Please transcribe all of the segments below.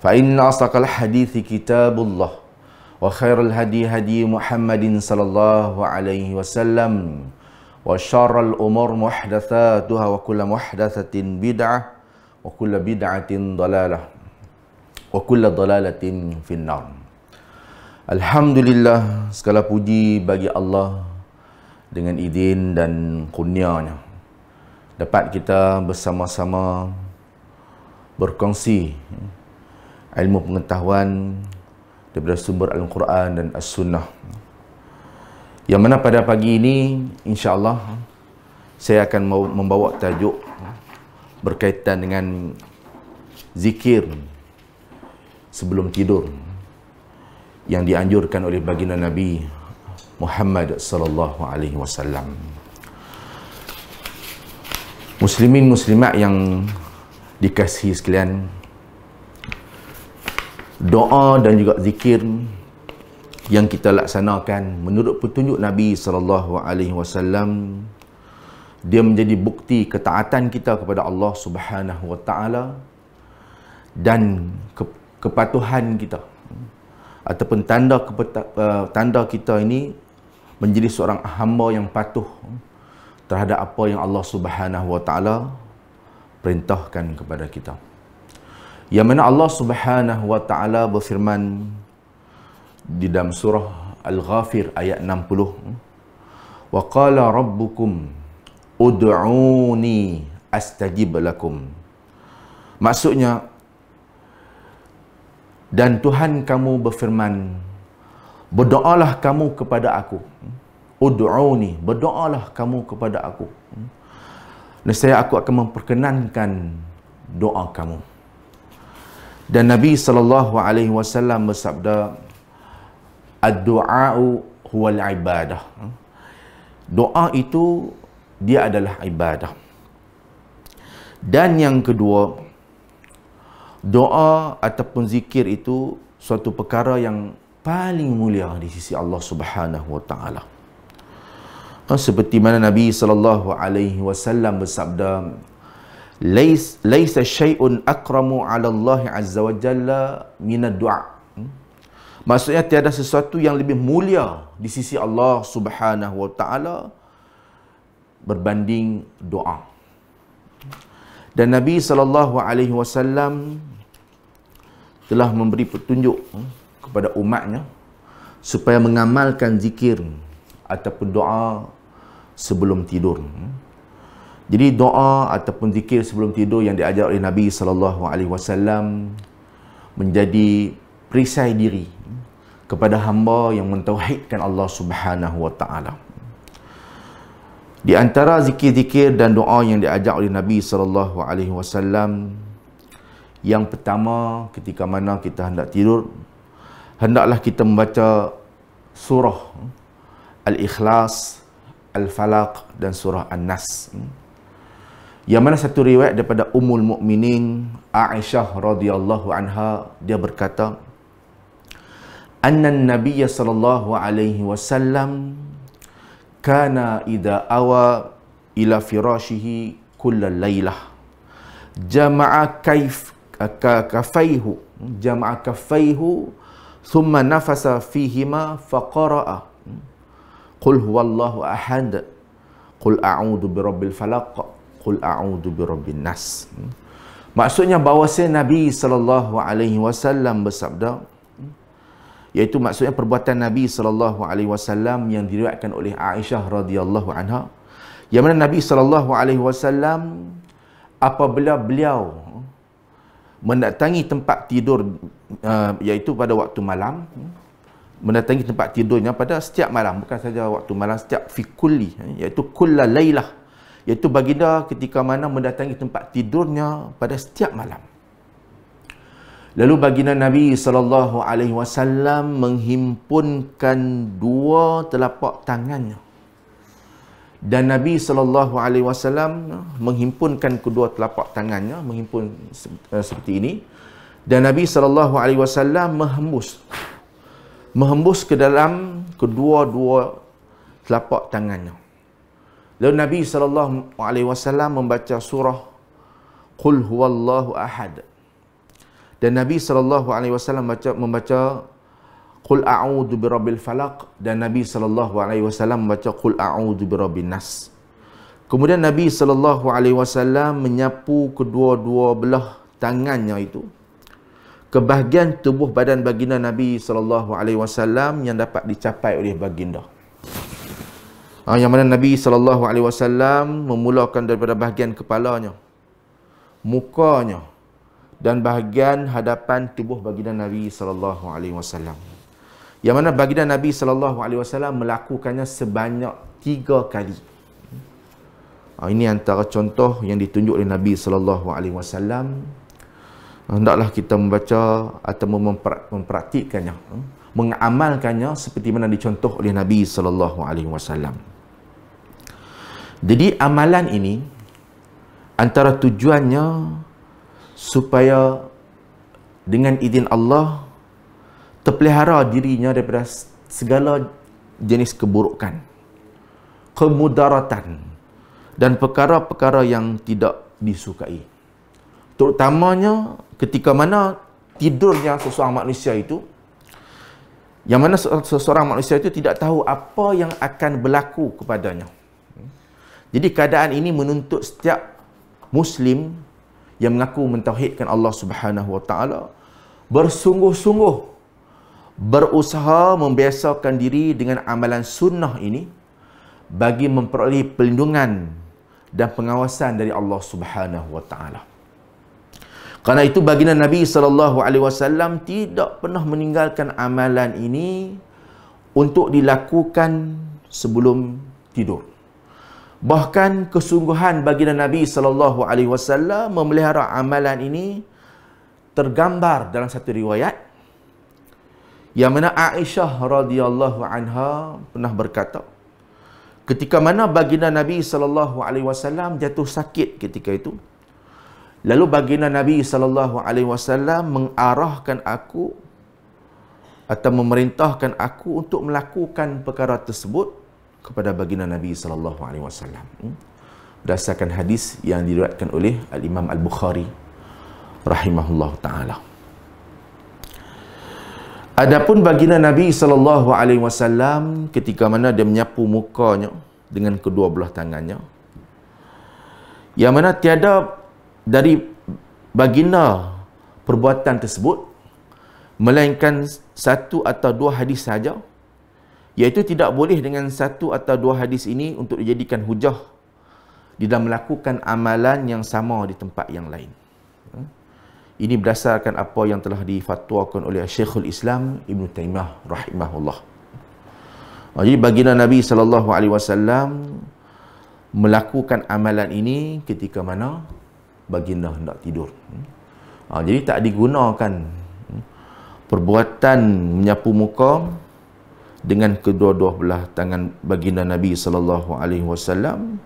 فإن أصدق الحديث كتاب الله وخير الهدي هدي محمد صلى الله عليه وسلم وشر الأمور محدثاتها وكل محدثة بدعة وكل بدعة ضلالة وكل ضلالة في النار الحمد لله segala puji bagi Allah dengan izin dan kurnianya dapat kita bersama-sama berkongsi ilmu pengetahuan daripada sumber Al-Quran dan As-Sunnah. Yang mana pada pagi ini, insyaAllah, saya akan membawa tajuk berkaitan dengan zikir sebelum tidur yang dianjurkan oleh baginda Nabi Muhammad sallallahu alaihi wasallam. Muslimin muslimat yang dikasihi sekalian, doa dan juga zikir yang kita laksanakan menurut petunjuk Nabi sallallahu alaihi wasallam dia menjadi bukti ketaatan kita kepada Allah Subhanahu wa taala dan ke- kepatuhan kita ataupun tanda kepeta- eh, tanda kita ini menjadi seorang hamba yang patuh terhadap apa yang Allah Subhanahu wa taala perintahkan kepada kita yang mana Allah Subhanahu wa taala berfirman di dalam surah Al-Ghafir ayat 60 wa qala rabbukum ud'uni astajib lakum maksudnya dan Tuhan kamu berfirman berdoalah kamu kepada aku ud'uni berdoalah kamu kepada aku nescaya aku akan memperkenankan doa kamu dan Nabi sallallahu alaihi wasallam bersabda Ad-du'a'u huwal ibadah. Doa itu dia adalah ibadah. Dan yang kedua, doa ataupun zikir itu suatu perkara yang paling mulia di sisi Allah Subhanahu wa taala. Seperti mana Nabi sallallahu alaihi wasallam bersabda, Lais, laisa syai'un akramu ala Allah azza wa jalla minad du'a. Hmm? Maksudnya tiada sesuatu yang lebih mulia di sisi Allah Subhanahu wa taala berbanding doa. Dan Nabi sallallahu alaihi wasallam telah memberi petunjuk hmm, kepada umatnya supaya mengamalkan zikir ataupun doa sebelum tidur. Hmm. Jadi doa ataupun zikir sebelum tidur yang diajar oleh Nabi sallallahu alaihi wasallam menjadi perisai diri kepada hamba yang mentauhidkan Allah Subhanahu wa taala. Di antara zikir-zikir dan doa yang diajar oleh Nabi sallallahu alaihi wasallam yang pertama ketika mana kita hendak tidur hendaklah kita membaca surah Al-Ikhlas, Al-Falaq dan surah An-Nas. Al yang mana satu riwayat daripada Ummul Mukminin Aisyah radhiyallahu anha dia berkata Annan Nabiyya sallallahu alaihi wasallam kana idza awa ila firashihi kullal lailah jama'a kaif kafaihu jama'a kafaihu thumma nafasa fihima faqara'a qul huwallahu ahad qul a'udhu birabbil falaq qul bi birabbin nas hmm. maksudnya bahawa nabi sallallahu alaihi wasallam bersabda hmm, iaitu maksudnya perbuatan nabi sallallahu alaihi wasallam yang diriwayatkan oleh Aisyah radhiyallahu anha yang mana nabi sallallahu alaihi wasallam apabila beliau hmm, mendatangi tempat tidur uh, iaitu pada waktu malam mendatangi tempat tidurnya pada setiap malam bukan saja waktu malam setiap fi kulli kulla laylah iaitu baginda ketika mana mendatangi tempat tidurnya pada setiap malam. Lalu baginda Nabi sallallahu alaihi wasallam menghimpunkan dua telapak tangannya. Dan Nabi sallallahu alaihi wasallam menghimpunkan kedua telapak tangannya, menghimpun eh, seperti ini. Dan Nabi sallallahu alaihi wasallam menghembus. Menghembus ke dalam kedua-dua telapak tangannya. Lalu Nabi SAW membaca surah Qul huwallahu ahad. Dan Nabi SAW membaca, membaca Qul a'udhu birabil falak. Dan Nabi SAW membaca Qul a'udhu birabil nas. Kemudian Nabi SAW menyapu kedua-dua belah tangannya itu. ke bahagian tubuh badan baginda Nabi SAW yang dapat dicapai oleh baginda. Ha, yang mana Nabi sallallahu alaihi wasallam memulakan daripada bahagian kepalanya, mukanya dan bahagian hadapan tubuh baginda Nabi sallallahu alaihi wasallam. Yang mana baginda Nabi sallallahu alaihi wasallam melakukannya sebanyak tiga kali. Ha, ini antara contoh yang ditunjuk oleh Nabi sallallahu alaihi wasallam hendaklah kita membaca atau mempraktikkannya hmm, mengamalkannya seperti mana dicontoh oleh Nabi sallallahu alaihi wasallam. Jadi amalan ini antara tujuannya supaya dengan izin Allah terpelihara dirinya daripada segala jenis keburukan, kemudaratan dan perkara-perkara yang tidak disukai. Terutamanya ketika mana tidurnya seseorang manusia itu yang mana seseorang manusia itu tidak tahu apa yang akan berlaku kepadanya. Jadi keadaan ini menuntut setiap muslim yang mengaku mentauhidkan Allah Subhanahu Wa bersungguh-sungguh berusaha membiasakan diri dengan amalan sunnah ini bagi memperoleh pelindungan dan pengawasan dari Allah Subhanahu Wa Karena itu baginda Nabi sallallahu alaihi wasallam tidak pernah meninggalkan amalan ini untuk dilakukan sebelum tidur. Bahkan kesungguhan bagi Nabi sallallahu alaihi wasallam memelihara amalan ini tergambar dalam satu riwayat yang mana Aisyah radhiyallahu anha pernah berkata ketika mana baginda Nabi sallallahu alaihi wasallam jatuh sakit ketika itu lalu baginda Nabi sallallahu alaihi wasallam mengarahkan aku atau memerintahkan aku untuk melakukan perkara tersebut kepada baginda Nabi sallallahu alaihi wasallam. Hmm? Berdasarkan hadis yang diriwayatkan oleh Al Imam Al Bukhari rahimahullah taala. Adapun baginda Nabi sallallahu alaihi wasallam ketika mana dia menyapu mukanya dengan kedua belah tangannya yang mana tiada dari baginda perbuatan tersebut melainkan satu atau dua hadis saja iaitu tidak boleh dengan satu atau dua hadis ini untuk dijadikan hujah di dalam melakukan amalan yang sama di tempat yang lain. Hmm? Ini berdasarkan apa yang telah difatwakan oleh Syekhul Islam Ibn Taymah rahimahullah. Ah, jadi baginda Nabi sallallahu alaihi wasallam melakukan amalan ini ketika mana baginda hendak tidur. Hmm? Ah, jadi tak digunakan hmm? perbuatan menyapu muka dengan kedua-dua belah tangan baginda Nabi sallallahu alaihi wasallam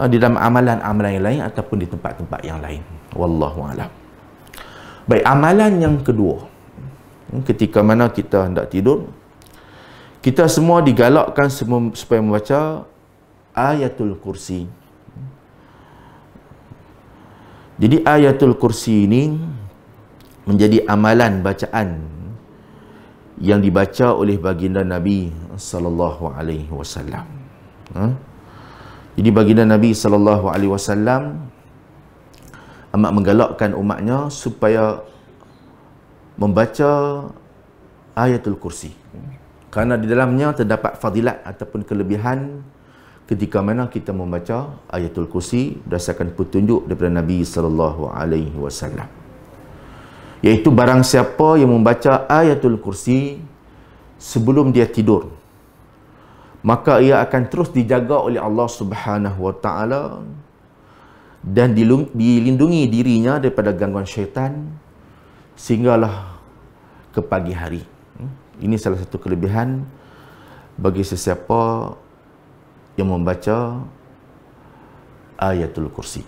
uh, di dalam amalan-amalan yang lain ataupun di tempat-tempat yang lain wallahu alam baik amalan yang kedua hmm, ketika mana kita hendak tidur kita semua digalakkan supaya membaca ayatul kursi jadi ayatul kursi ini menjadi amalan bacaan yang dibaca oleh baginda Nabi sallallahu alaihi wasallam. Ha? Jadi baginda Nabi sallallahu alaihi wasallam amat menggalakkan umatnya supaya membaca ayatul kursi. Kerana di dalamnya terdapat fadilat ataupun kelebihan ketika mana kita membaca ayatul kursi berdasarkan petunjuk daripada Nabi sallallahu alaihi wasallam iaitu barang siapa yang membaca ayatul kursi sebelum dia tidur maka ia akan terus dijaga oleh Allah Subhanahu wa taala dan dilindungi dirinya daripada gangguan syaitan sehinggalah ke pagi hari ini salah satu kelebihan bagi sesiapa yang membaca ayatul kursi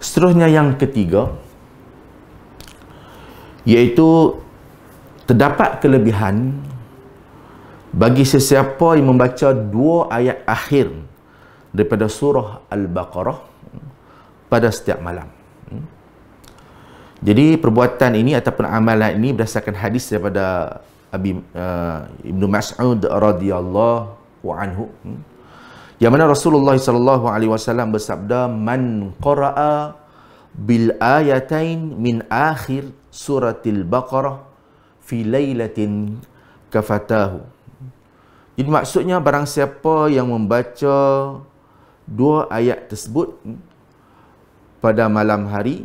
seterusnya yang ketiga iaitu terdapat kelebihan bagi sesiapa yang membaca dua ayat akhir daripada surah Al-Baqarah pada setiap malam. Hmm. Jadi perbuatan ini ataupun amalan ini berdasarkan hadis daripada Abi uh, Ibnu Mas'ud radhiyallahu anhu hmm. yang mana Rasulullah sallallahu alaihi wasallam bersabda man qara'a bil ayatain min akhir al baqarah fi lailatin kafatahu jadi maksudnya barang siapa yang membaca dua ayat tersebut pada malam hari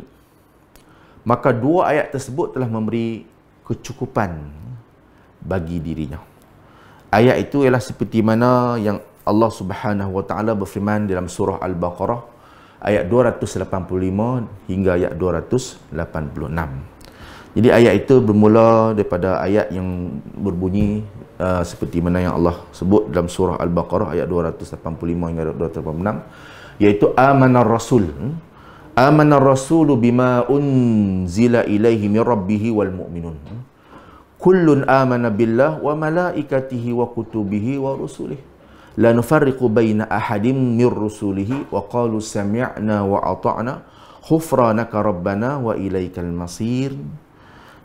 maka dua ayat tersebut telah memberi kecukupan bagi dirinya ayat itu ialah seperti mana yang Allah Subhanahu wa taala berfirman dalam surah al-baqarah ayat 285 hingga ayat 286 jadi ayat itu bermula daripada ayat yang berbunyi uh, seperti mana yang Allah sebut dalam surah Al-Baqarah ayat 285 hingga 286 iaitu amanar rasul. Hmm? Amanar rasulu bima unzila ilaihi mir rabbih wal mu'minun. Hmm? Kullun amana billah wa malaikatihi wa kutubihi wa rusulihi la nufarriqu baina ahadin mir rusulihi wa qalu sami'na wa ata'na khufranaka rabbana wa ilaikal masir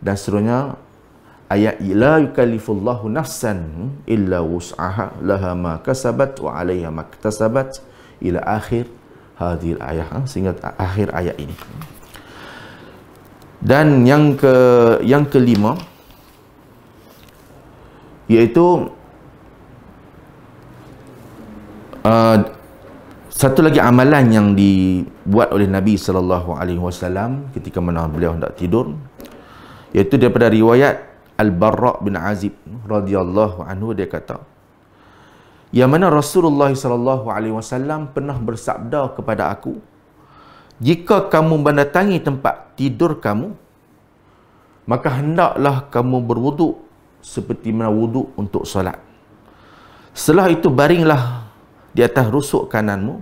dan seterusnya ayat la yukallifullahu nafsan illa wus'aha laha ma kasabat wa 'alayha ma iktasabat ila akhir hadhihi ayat ha? sehingga akhir ayat ini dan yang ke yang kelima iaitu uh, satu lagi amalan yang dibuat oleh Nabi sallallahu alaihi wasallam ketika mana beliau hendak tidur iaitu daripada riwayat Al-Barra bin Azib radhiyallahu anhu dia kata yang mana Rasulullah sallallahu alaihi wasallam pernah bersabda kepada aku jika kamu mendatangi tempat tidur kamu maka hendaklah kamu berwuduk seperti mana wuduk untuk solat setelah itu baringlah di atas rusuk kananmu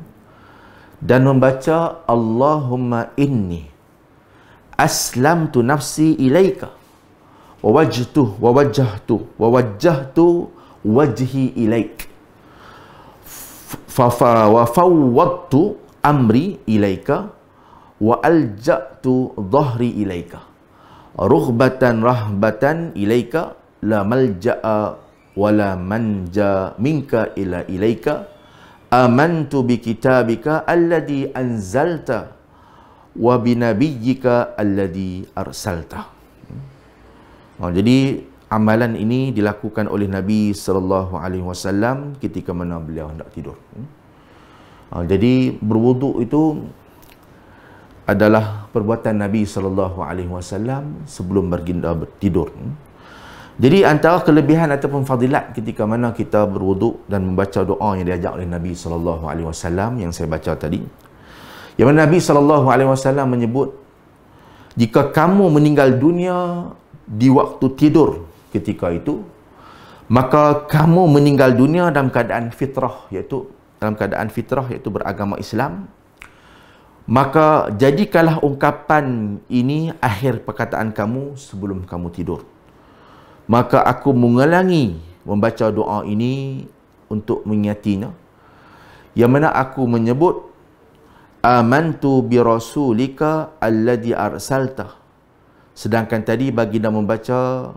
dan membaca Allahumma inni Aslam tu nafsi ilaika wa wajhtu wa wajhtu wa wajhtu wajhi ilaik fa fa wa fawwadtu amri ilaika wa alja'tu dhahri ilaika rughbatan rahbatan ilaika la malja'a wa la manja minka ila ilaika amantu bi kitabika alladhi anzalta wa binabiyyika alladhi arsalta. Hmm. Oh, jadi amalan ini dilakukan oleh Nabi sallallahu alaihi wasallam ketika mana beliau hendak tidur. Hmm. Oh, jadi berwuduk itu adalah perbuatan Nabi sallallahu alaihi wasallam sebelum baginda tidur. Hmm. Jadi antara kelebihan ataupun fadilat ketika mana kita berwuduk dan membaca doa yang diajak oleh Nabi sallallahu alaihi wasallam yang saya baca tadi yang mana Nabi sallallahu alaihi wasallam menyebut jika kamu meninggal dunia di waktu tidur ketika itu maka kamu meninggal dunia dalam keadaan fitrah iaitu dalam keadaan fitrah iaitu beragama Islam maka jadikanlah ungkapan ini akhir perkataan kamu sebelum kamu tidur maka aku mengulangi membaca doa ini untuk menyatinya yang mana aku menyebut amantu bi rasulika alladhi arsalta sedangkan tadi bagi nak membaca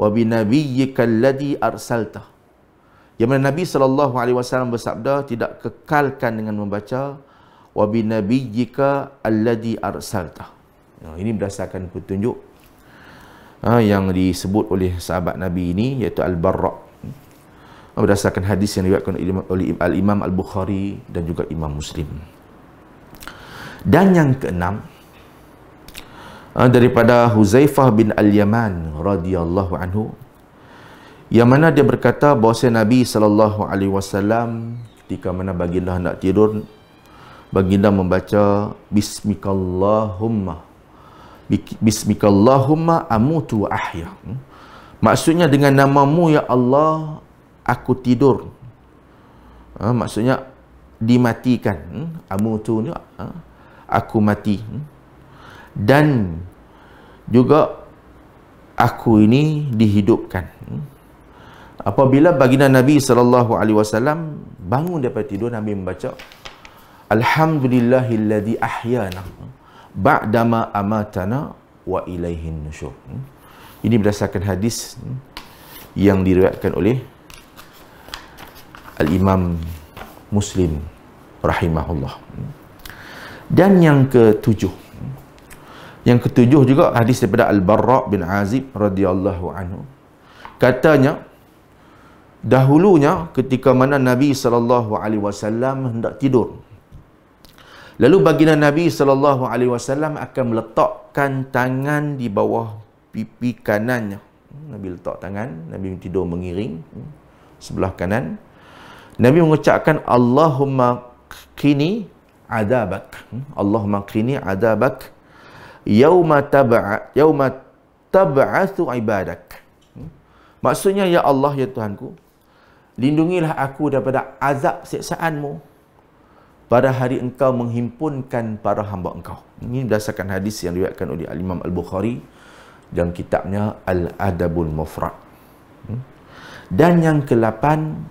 wa bi nabiyyika alladhi arsalta yang mana Nabi sallallahu alaihi wasallam bersabda tidak kekalkan dengan membaca wa bi nabiyyika alladhi arsalta ini berdasarkan petunjuk ah, yang disebut oleh sahabat Nabi ini iaitu al-Barra berdasarkan hadis yang diriwayatkan oleh Al-Imam Al-Bukhari dan juga Imam Muslim. Dan yang keenam ah, daripada Huzaifah bin Al-Yaman radhiyallahu anhu yang mana dia berkata bahawa Nabi sallallahu alaihi wasallam ketika mana baginda hendak tidur baginda membaca bismikallahumma bismikallahumma amutu wa ahya hmm? maksudnya dengan namamu ya Allah aku tidur ah, maksudnya dimatikan hmm? amutu ni ah, aku mati hmm? dan juga aku ini dihidupkan hmm? apabila baginda Nabi saw bangun daripada tidur Nabi membaca alhamdulillahillazi ahyana ba'dama amatana wa ilaihin nusyur hmm? ini berdasarkan hadis yang diriwayatkan oleh al-Imam Muslim rahimahullah. Dan yang ketujuh. Yang ketujuh juga hadis daripada Al-Barra bin Azib radhiyallahu anhu. Katanya dahulunya ketika mana Nabi sallallahu alaihi wasallam hendak tidur. Lalu baginda Nabi sallallahu alaihi wasallam akan meletakkan tangan di bawah pipi kanannya. Nabi letak tangan, Nabi tidur mengiring hmm, sebelah kanan. Nabi mengucapkan Allahumma kini adabak hmm? Allahumma qini adabak yauma tab'a yauma tab'athu ibadak hmm? maksudnya ya Allah ya Tuhanku lindungilah aku daripada azab siksaanmu pada hari engkau menghimpunkan para hamba engkau ini berdasarkan hadis yang diriwayatkan oleh Al Imam Al Bukhari dalam kitabnya Al Adabul Mufrad hmm? dan yang kelapan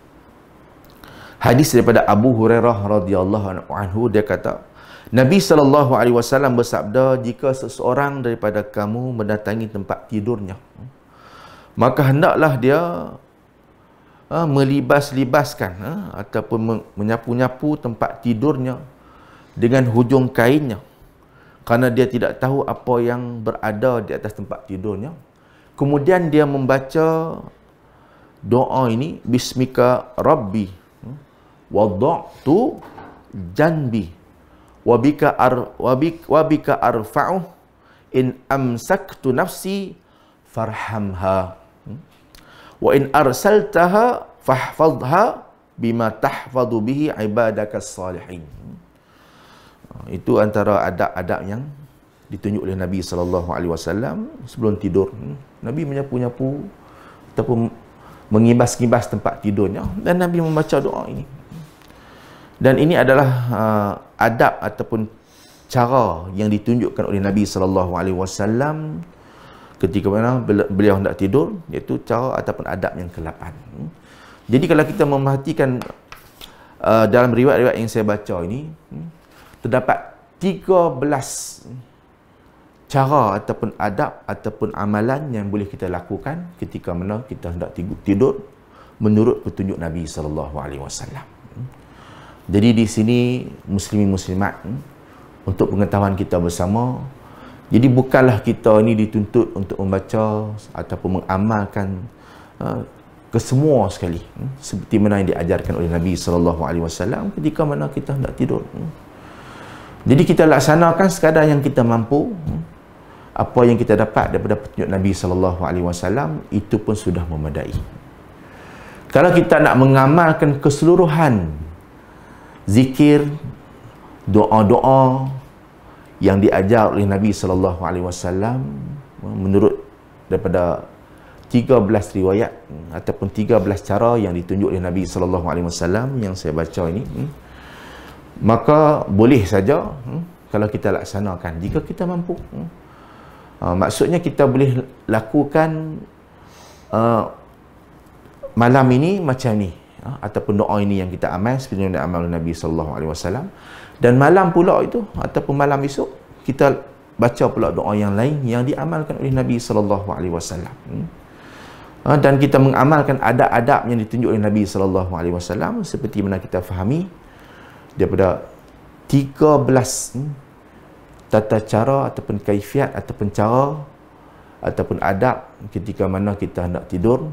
hadis daripada Abu Hurairah radhiyallahu anhu dia kata Nabi sallallahu alaihi wasallam bersabda jika seseorang daripada kamu mendatangi tempat tidurnya maka hendaklah dia ha, melibas-libaskan ha, ataupun menyapu-nyapu tempat tidurnya dengan hujung kainnya kerana dia tidak tahu apa yang berada di atas tempat tidurnya kemudian dia membaca doa ini bismika rabbi wadatu janbi wabika ar wabik wabika arfa'u in amsaktu nafsi farhamha hmm? wa in arsaltaha fahfazha bima tahfazu bihi ibadaka salihin hmm? itu antara adab-adab yang ditunjuk oleh Nabi sallallahu alaihi wasallam sebelum tidur hmm? Nabi menyapu-nyapu ataupun mengibas-kibas tempat tidurnya dan Nabi membaca doa ini dan ini adalah uh, adab ataupun cara yang ditunjukkan oleh Nabi sallallahu alaihi wasallam ketika mana beliau hendak tidur iaitu cara ataupun adab yang kelapan. Jadi kalau kita memerhatikan uh, dalam riwayat-riwayat yang saya baca ini hmm, terdapat 13 cara ataupun adab ataupun amalan yang boleh kita lakukan ketika mana kita hendak tidur menurut petunjuk Nabi sallallahu alaihi wasallam. Jadi di sini muslimin muslimat hmm, untuk pengetahuan kita bersama. Jadi bukanlah kita ini dituntut untuk membaca ataupun mengamalkan uh, kesemua sekali hmm, seperti mana yang diajarkan oleh Nabi sallallahu alaihi wasallam ketika mana kita hendak tidur. Hmm. Jadi kita laksanakan sekadar yang kita mampu. Apa yang kita dapat daripada petunjuk Nabi sallallahu alaihi wasallam itu pun sudah memadai. Kalau kita nak mengamalkan keseluruhan zikir doa-doa yang diajar oleh Nabi sallallahu alaihi wasallam ya, menurut daripada 13 riwayat ataupun 13 cara yang ditunjuk oleh Nabi sallallahu alaihi wasallam yang saya baca ini ya. maka boleh saja ya, kalau kita laksanakan jika kita mampu ah, maksudnya kita boleh lakukan ah, malam ini macam ni ataupun doa ini yang kita amal seperti yang diamal Nabi sallallahu alaihi wasallam dan malam pula itu ataupun malam esok kita baca pula doa yang lain yang diamalkan oleh Nabi sallallahu alaihi wasallam hmm. ha, dan kita mengamalkan adab-adab yang ditunjuk oleh Nabi sallallahu alaihi wasallam seperti mana kita fahami daripada 13 hmm, tata cara ataupun kaifiat ataupun cara ataupun adab ketika mana kita hendak tidur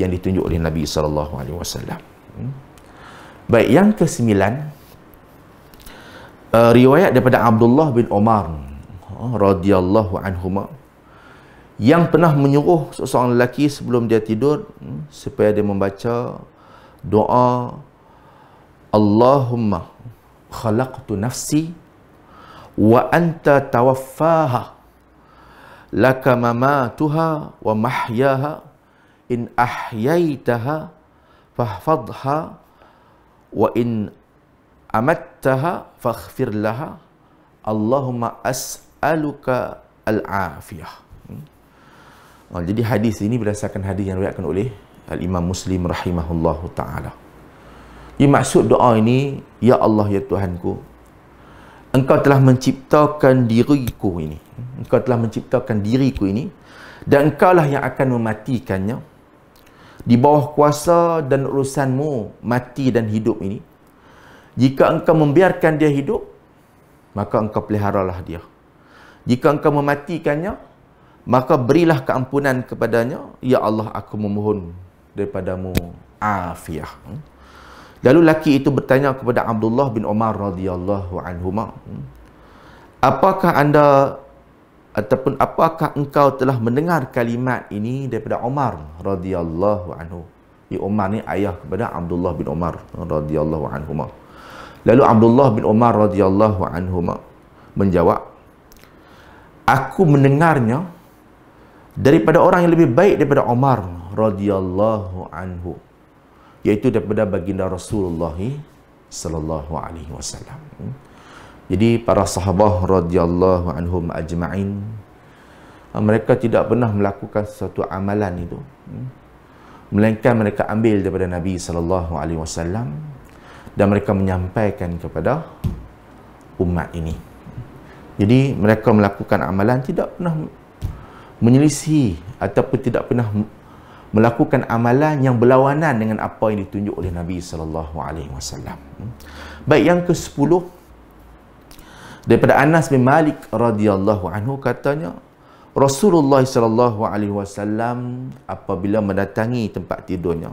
yang ditunjuk oleh Nabi sallallahu alaihi wasallam. Hmm. Baik, yang kesembilan uh, riwayat daripada Abdullah bin Umar oh, radhiyallahu anhuma yang pernah menyuruh seorang lelaki sebelum dia tidur hmm, supaya dia membaca doa Allahumma khalaqtu nafsi wa anta tawaffaha laka wa mahyaha in ahyaitaha fahfadha wa in amattaha faghfir laha Allahumma as'aluka al-afiyah hmm? oh, jadi hadis ini berdasarkan hadis yang riwayatkan oleh al-Imam Muslim rahimahullahu taala ini maksud doa ini ya Allah ya Tuhanku engkau telah menciptakan diriku ini engkau telah menciptakan diriku ini dan engkau lah yang akan mematikannya di bawah kuasa dan urusanmu mati dan hidup ini. Jika engkau membiarkan dia hidup, maka engkau peliharalah dia. Jika engkau mematikannya, maka berilah keampunan kepadanya. Ya Allah, aku memohon daripadamu afiah. Lalu laki itu bertanya kepada Abdullah bin Umar radhiyallahu anhuma, "Apakah anda ataupun apakah engkau telah mendengar kalimat ini daripada Umar radhiyallahu anhu. Ini ya, Umar ni ayah kepada Abdullah bin Umar radhiyallahu anhu. Lalu Abdullah bin Umar radhiyallahu anhu menjawab, "Aku mendengarnya daripada orang yang lebih baik daripada Umar radhiyallahu anhu, iaitu daripada baginda Rasulullah sallallahu alaihi wasallam." Jadi para sahabah radhiyallahu anhum ajma'in ah, mereka tidak pernah melakukan sesuatu amalan itu hmm. melainkan mereka ambil daripada Nabi sallallahu alaihi wasallam dan mereka menyampaikan kepada umat ini. Jadi mereka melakukan amalan tidak pernah menyelisih ataupun tidak pernah melakukan amalan yang berlawanan dengan apa yang ditunjuk oleh Nabi sallallahu alaihi wasallam. Hmm. Baik yang ke-10 daripada Anas bin Malik radhiyallahu anhu katanya Rasulullah sallallahu alaihi wasallam apabila mendatangi tempat tidurnya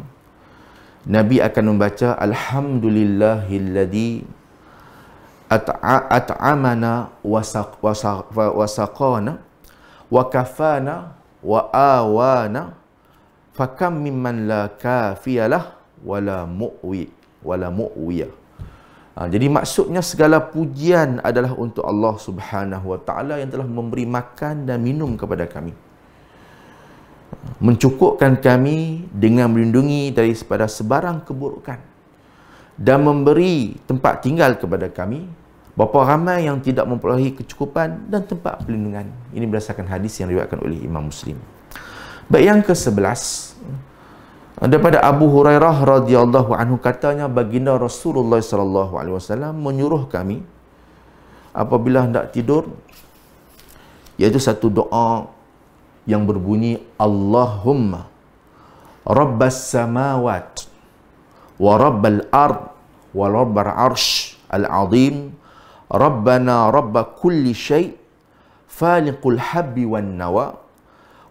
Nabi akan membaca alhamdulillahilladzi at'amana wa wasaqana wa kafana wa awana fakam mimman la kafiyalah wala mu'wi wala mu'wiyah Ha, jadi maksudnya segala pujian adalah untuk Allah Subhanahu Wa Taala yang telah memberi makan dan minum kepada kami. Mencukupkan kami dengan melindungi dari daripada sebarang keburukan dan memberi tempat tinggal kepada kami bapa ramai yang tidak memperolehi kecukupan dan tempat perlindungan. Ini berdasarkan hadis yang diriwayatkan oleh Imam Muslim. Baik yang ke-11, daripada Abu Hurairah radhiyallahu anhu katanya baginda Rasulullah sallallahu alaihi wasallam menyuruh kami apabila hendak tidur iaitu satu doa yang berbunyi Allahumma rabbas samawat wa rabbal ard wa rabbal arsh al-azim rabbana rabb kulli shay faliqul habbi wan nawa'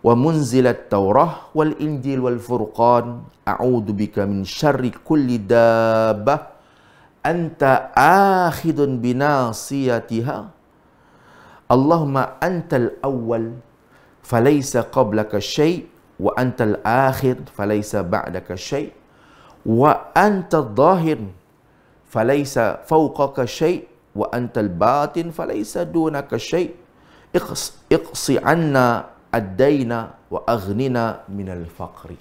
ومنزل التوراة والإنجيل والفرقان أعوذ بك من شر كل دابة أنت آخذ بناصيتها اللهم أنت الأول فليس قبلك شيء وأنت الآخر فليس بعدك شيء وأنت الظاهر فليس فوقك شيء وأنت الباطن فليس دونك شيء اقص, اقص عنا addaina wa aghnina minal faqri.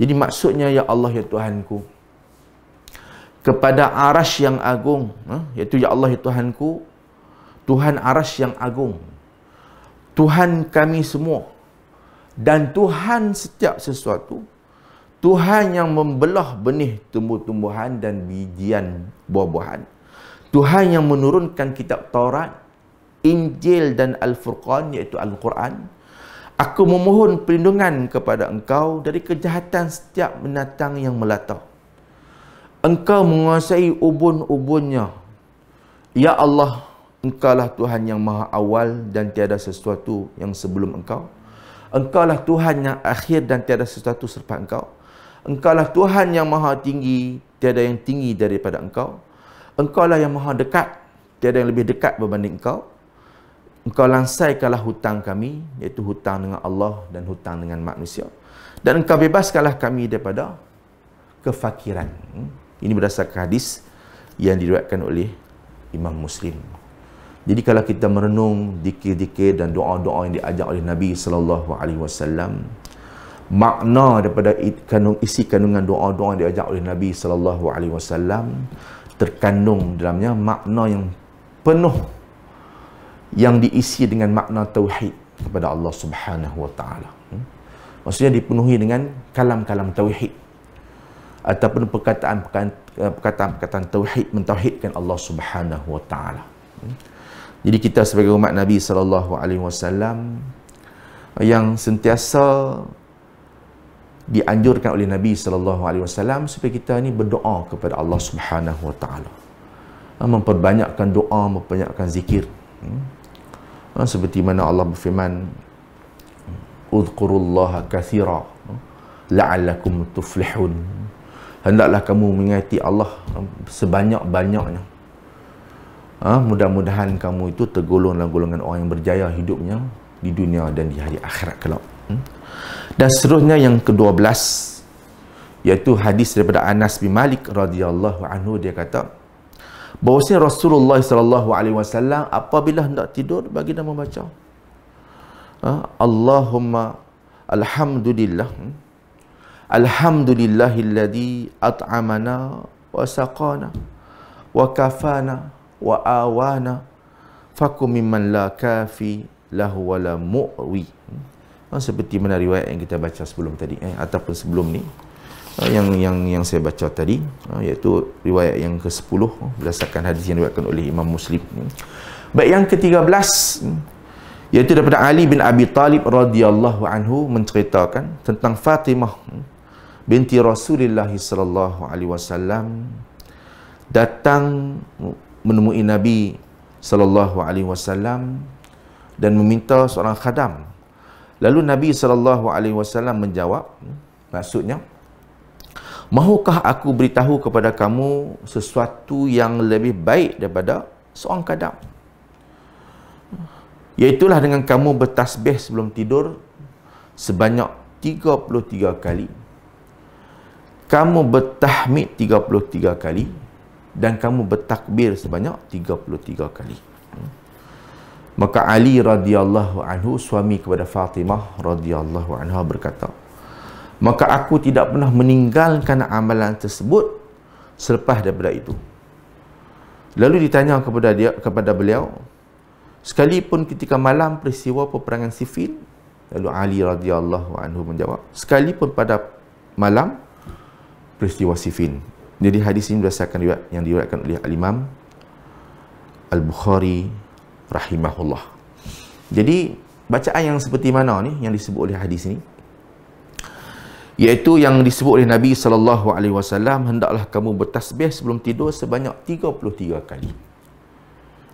Jadi maksudnya ya Allah ya Tuhanku kepada arasy yang agung ha, iaitu ya Allah ya Tuhanku Tuhan arasy yang agung Tuhan kami semua dan Tuhan setiap sesuatu Tuhan yang membelah benih tumbuh-tumbuhan dan bijian buah-buahan Tuhan yang menurunkan kitab Taurat Injil dan Al-Furqan iaitu Al-Quran. Aku memohon perlindungan kepada engkau dari kejahatan setiap binatang yang melata. Engkau menguasai ubun-ubunnya. Ya Allah, Engkau lah Tuhan yang maha awal dan tiada sesuatu yang sebelum engkau. Engkau lah Tuhan yang akhir dan tiada sesuatu serta engkau. Engkau lah Tuhan yang maha tinggi, tiada yang tinggi daripada engkau. Engkau lah yang maha dekat, tiada yang lebih dekat berbanding engkau. Engkau langsaikanlah hutang kami, iaitu hutang dengan Allah dan hutang dengan manusia. Dan engkau bebaskanlah kami daripada kefakiran. Hmm? Ini berdasarkan hadis yang diriwayatkan oleh Imam Muslim. Jadi kalau kita merenung dikir-dikir dan doa-doa yang diajak oleh Nabi saw makna daripada isi kandungan doa-doa yang diajak oleh Nabi saw terkandung dalamnya makna yang penuh yang diisi dengan makna tauhid kepada Allah Subhanahu Wa Taala. Hmm? Maksudnya dipenuhi dengan kalam-kalam tauhid ataupun perkataan-perkataan eh, perkataan tauhid mentauhidkan Allah Subhanahu Wa Taala. Hmm? Jadi kita sebagai umat Nabi sallallahu alaihi wasallam yang sentiasa dianjurkan oleh Nabi sallallahu alaihi wasallam supaya kita ni berdoa kepada Allah Subhanahu wa taala. Memperbanyakkan doa, memperbanyakkan zikir. Hmm? ha, seperti mana Allah berfirman udhkurullaha kathira la'allakum tuflihun hendaklah kamu mengingati Allah ha, sebanyak-banyaknya ha, mudah-mudahan kamu itu tergolong dalam golongan orang yang berjaya hidupnya di dunia dan di hari akhirat kelak hmm? dan seterusnya yang ke-12 iaitu hadis daripada Anas bin Malik radhiyallahu anhu dia kata Bahawasanya Rasulullah SAW apabila hendak tidur bagi dia membaca. Ha? Allahumma alhamdulillah. Hmm? Alhamdulillahilladzi at'amana wa saqana wa kafana wa awana fakum mimman la kafi lahu wa la mu'wi. Hmm? Ha, seperti mana riwayat yang kita baca sebelum tadi eh ataupun sebelum ni. Ah, yang yang yang saya baca tadi ah, iaitu riwayat yang ke-10 berdasarkan hadis yang diriwayatkan oleh Imam Muslim. Baik yang ke-13 iaitu daripada Ali bin Abi Talib radhiyallahu anhu menceritakan tentang Fatimah binti Rasulullah sallallahu alaihi wasallam datang menemui Nabi sallallahu alaihi wasallam dan meminta seorang khadam. Lalu Nabi sallallahu alaihi wasallam menjawab maksudnya Mahukah aku beritahu kepada kamu sesuatu yang lebih baik daripada seorang kadam? Iaitulah dengan kamu bertasbih sebelum tidur sebanyak 33 kali. Kamu bertahmid 33 kali dan kamu bertakbir sebanyak 33 kali. Maka Ali radhiyallahu anhu suami kepada Fatimah radhiyallahu anha berkata, maka aku tidak pernah meninggalkan amalan tersebut selepas daripada itu. Lalu ditanya kepada dia kepada beliau, sekalipun ketika malam peristiwa peperangan Siffin, lalu Ali radhiyallahu anhu menjawab, sekalipun pada malam peristiwa Siffin. Jadi hadis ini berdasarkan riwayat yang diriwayatkan oleh Al Imam Al Bukhari rahimahullah. Jadi bacaan yang seperti mana ni yang disebut oleh hadis ini? iaitu yang disebut oleh Nabi sallallahu alaihi wasallam hendaklah kamu bertasbih sebelum tidur sebanyak 33 kali.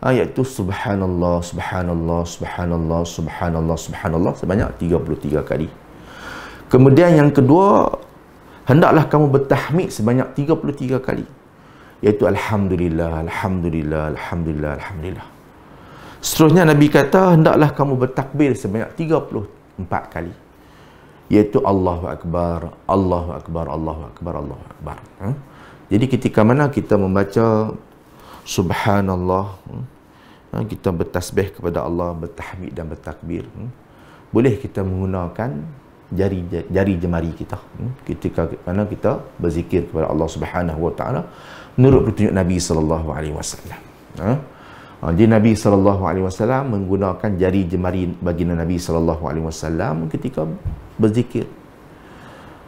Ha, iaitu subhanallah subhanallah subhanallah subhanallah subhanallah sebanyak 33 kali. Kemudian yang kedua hendaklah kamu bertahmid sebanyak 33 kali. Iaitu alhamdulillah alhamdulillah alhamdulillah alhamdulillah. Seterusnya Nabi kata hendaklah kamu bertakbir sebanyak 34 kali iaitu Allahu Akbar, Allahu Akbar, Allahu Akbar, Allahu Akbar. Ha? Jadi ketika mana kita membaca Subhanallah, hmm, ha, kita bertasbih kepada Allah, bertahmid dan bertakbir, hmm, boleh kita menggunakan jari jari jemari kita hmm, ketika mana kita berzikir kepada Allah Subhanahu Wa Taala menurut petunjuk Nabi sallallahu alaihi wasallam. Ha? Jadi ah, Nabi SAW menggunakan jari jemari baginda Nabi SAW ketika berzikir.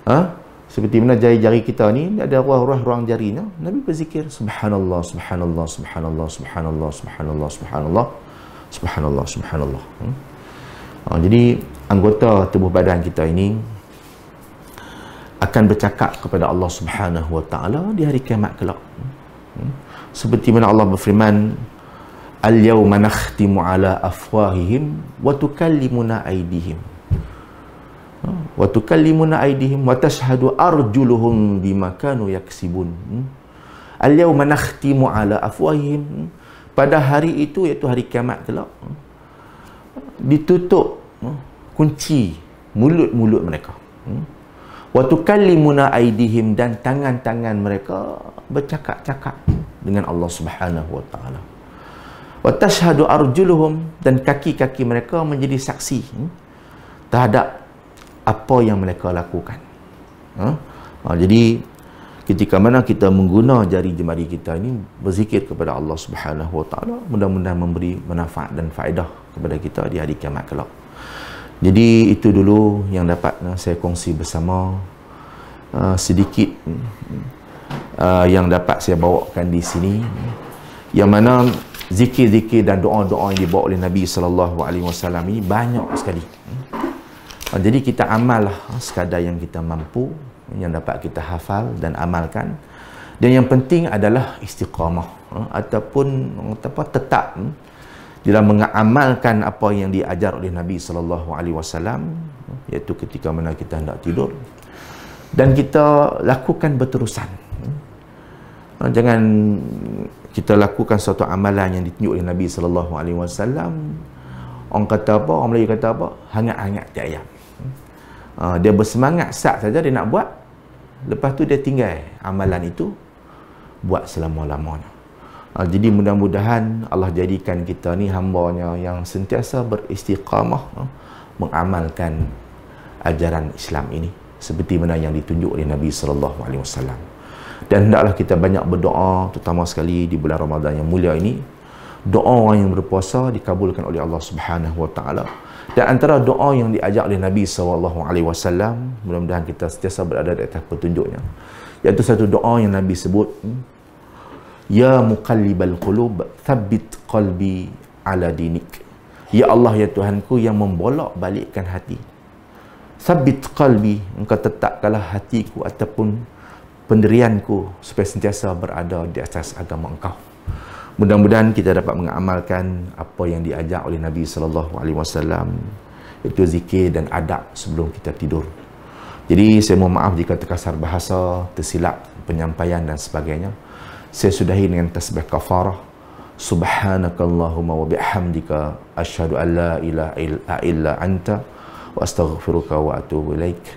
Ha? Seperti mana jari-jari kita ni, ada ruang-ruang ruang jarinya. Nabi berzikir, Subhanallah, Subhanallah, Subhanallah, Subhanallah, Subhanallah, Subhanallah, Subhanallah, Subhanallah. Hmm? Ha, jadi anggota tubuh badan kita ini akan bercakap kepada Allah Subhanahu Wa Taala di hari kiamat kelak. Hmm? hmm? Seperti mana Allah berfirman, Al-yawma nakhtimu ala afwahihim wa tukallimuna aydihim. Hmm? Wa tukallimuna aydihim wa tashhadu arjuluhum bima kanu yaksibun. Hmm? Al-yawma nakhtimu ala afwahihim hmm? pada hari itu iaitu hari kiamat kelak ditutup kunci mulut-mulut mereka. Wa tukallimuna aydihim dan tangan-tangan mereka bercakap-cakap dengan Allah Subhanahu wa taala wa tashhadu arjuluhum dan kaki-kaki mereka menjadi saksi hmm, terhadap apa yang mereka lakukan ha? ha jadi ketika mana kita menggunakan jari jemari kita ini berzikir kepada Allah Subhanahu wa taala mudah-mudahan memberi manfaat dan faedah kepada kita di hari kiamat kelak jadi itu dulu yang dapat ha, saya kongsi bersama uh, sedikit uh, yang dapat saya bawakan di sini yang mana zikir-zikir dan doa-doa yang dibawa oleh Nabi sallallahu alaihi wasallam ini banyak sekali. Hmm? Jadi kita amallah ha, sekadar yang kita mampu, yang dapat kita hafal dan amalkan. Dan yang penting adalah istiqamah ha, ataupun apa tetap hmm, dalam mengamalkan apa yang diajar oleh Nabi sallallahu alaihi wasallam hmm, iaitu ketika mana kita hendak tidur dan kita lakukan berterusan. Ha, jangan kita lakukan satu amalan yang ditunjuk oleh Nabi sallallahu alaihi wasallam orang kata apa orang Melayu kata apa hangat-hangat tiap ayam hmm. ah, dia bersemangat sat saja dia nak buat lepas tu dia tinggal amalan itu buat selama-lamanya ah, jadi mudah-mudahan Allah jadikan kita ni hambanya yang sentiasa beristiqamah ah, mengamalkan ajaran Islam ini seperti mana yang ditunjuk oleh Nabi sallallahu alaihi wasallam dan hendaklah kita banyak berdoa terutama sekali di bulan Ramadan yang mulia ini doa orang yang berpuasa dikabulkan oleh Allah Subhanahu wa taala dan antara doa yang diajak oleh Nabi saw. alaihi wasallam mudah-mudahan kita sentiasa berada di atas petunjuknya iaitu satu doa yang Nabi sebut ya muqallibal qulub thabbit qalbi ala dinik ya Allah ya Tuhanku yang membolak-balikkan hati sabit qalbi engkau tetapkanlah hatiku ataupun penderianku supaya sentiasa berada di atas agama engkau. Mudah-mudahan kita dapat mengamalkan apa yang diajak oleh Nabi sallallahu alaihi wasallam iaitu zikir dan adab sebelum kita tidur. Jadi saya mohon maaf jika terkasar bahasa, tersilap penyampaian dan sebagainya. Saya sudahi dengan tasbih kafarah. Subhanakallahumma wa bihamdika asyhadu alla ilaha illa anta wa astaghfiruka wa atubu ilaika.